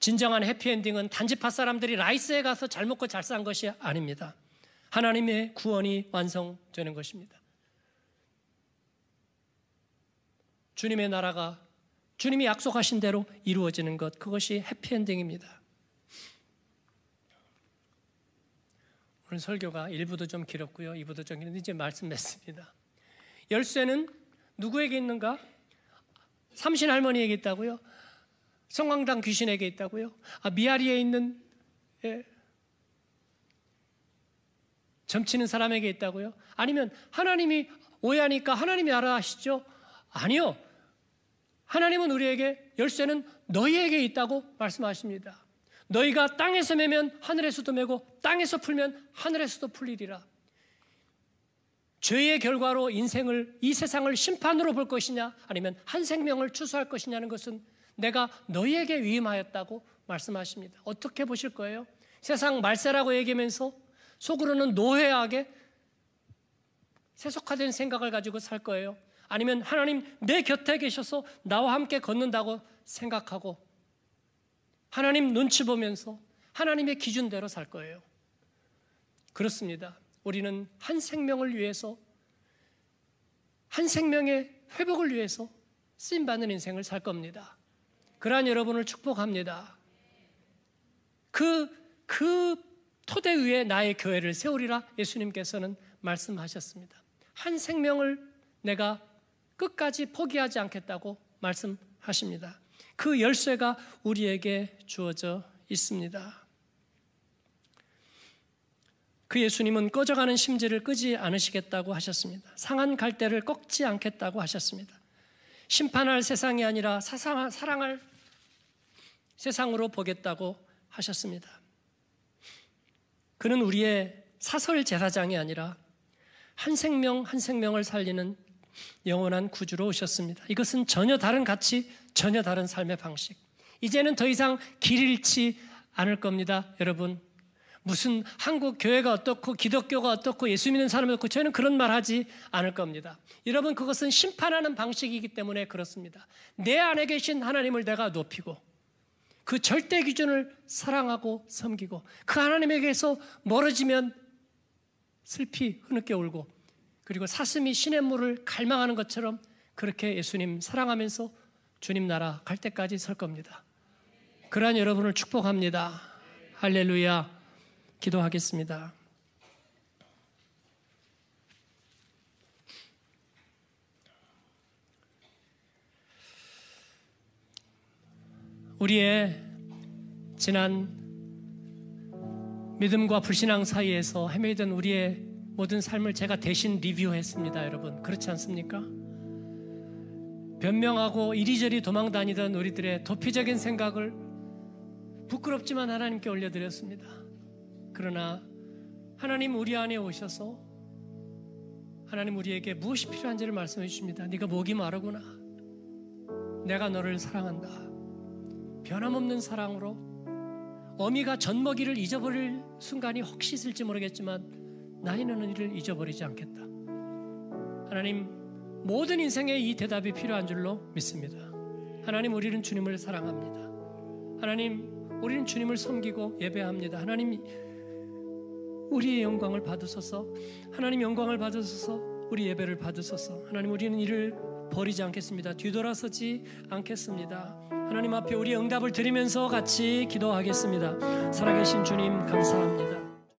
진정한 해피엔딩은 단지파 사람들이 라이스에 가서 잘 먹고 잘 산 것이 아닙니다. 하나님의 구원이 완성되는 것입니다. 주님의 나라가 주님이 약속하신 대로 이루어지는 것, 그것이 해피엔딩입니다. 오늘 설교가 1부도 좀 길었고요. 2부도 좀 길었는데 이제 말씀 맺습니다. 열쇠는 누구에게 있는가? 삼신 할머니에게 있다고요? 성광당 귀신에게 있다고요? 아, 미아리에 있는 예. 점치는 사람에게 있다고요? 아니면 하나님이 오해하니까 하나님이 알아 하시죠? 아니요. 하나님은 우리에게 열쇠는 너희에게 있다고 말씀하십니다. 너희가 땅에서 매면 하늘에서도 매고 땅에서 풀면 하늘에서도 풀리리라. 죄의 결과로 인생을 이 세상을 심판으로 볼 것이냐 아니면 한 생명을 추수할 것이냐는 것은 내가 너희에게 위임하였다고 말씀하십니다. 어떻게 보실 거예요? 세상 말세라고 얘기하면서 속으로는 노회하게 세속화된 생각을 가지고 살 거예요. 아니면 하나님 내 곁에 계셔서 나와 함께 걷는다고 생각하고 하나님 눈치 보면서 하나님의 기준대로 살 거예요. 그렇습니다. 우리는 한 생명을 위해서 한 생명의 회복을 위해서 쓰임 받는 인생을 살 겁니다. 그러한 여러분을 축복합니다. 그, 그 토대 위에 나의 교회를 세우리라 예수님께서는 말씀하셨습니다. 한 생명을 내가 끝까지 포기하지 않겠다고 말씀하십니다. 그 열쇠가 우리에게 주어져 있습니다. 그 예수님은 꺼져가는 심지를 끄지 않으시겠다고 하셨습니다. 상한 갈대를 꺾지 않겠다고 하셨습니다. 심판할 세상이 아니라 사상, 사랑할 세상으로 보겠다고 하셨습니다. 그는 우리의 사설 제사장이 아니라 한 생명 한 생명을 살리는 영원한 구주로 오셨습니다. 이것은 전혀 다른 가치, 전혀 다른 삶의 방식. 이제는 더 이상 길 잃지 않을 겁니다, 여러분. 무슨 한국 교회가 어떻고 기독교가 어떻고 예수 믿는 사람이 어떻고 저희는 그런 말 하지 않을 겁니다. 여러분 그것은 심판하는 방식이기 때문에 그렇습니다. 내 안에 계신 하나님을 내가 높이고 그 절대 기준을 사랑하고 섬기고 그 하나님에게서 멀어지면 슬피 흐느껴 울고 그리고 사슴이 시냇물을 갈망하는 것처럼 그렇게 예수님 사랑하면서 주님 나라 갈 때까지 설 겁니다. 그러한 여러분을 축복합니다. 할렐루야. 기도하겠습니다. 우리의 지난 믿음과 불신앙 사이에서 헤매던 우리의 모든 삶을 제가 대신 리뷰했습니다, 여러분. 그렇지 않습니까? 변명하고 이리저리 도망 다니던 우리들의 도피적인 생각을 부끄럽지만 하나님께 올려드렸습니다. 그러나 하나님 우리 안에 오셔서 하나님 우리에게 무엇이 필요한지를 말씀해 주십니다. 네가 목이 마르구나. 내가 너를 사랑한다. 변함없는 사랑으로 어미가 젖먹이를 잊어버릴 순간이 혹시 있을지 모르겠지만 나이는 이를 잊어버리지 않겠다. 하나님, 모든 인생에 이 대답이 필요한 줄로 믿습니다. 하나님, 우리는 주님을 사랑합니다. 하나님, 우리는 주님을 섬기고 예배합니다. 하나님, 우리의 영광을 받으소서. 하나님 영광을 받으소서. 우리 예배를 받으소서. 하나님 우리는 이를 버리지 않겠습니다. 뒤돌아서지 않겠습니다. 하나님 앞에 우리 응답을 드리면서 같이 기도하겠습니다. 살아계신 주님 감사합니다.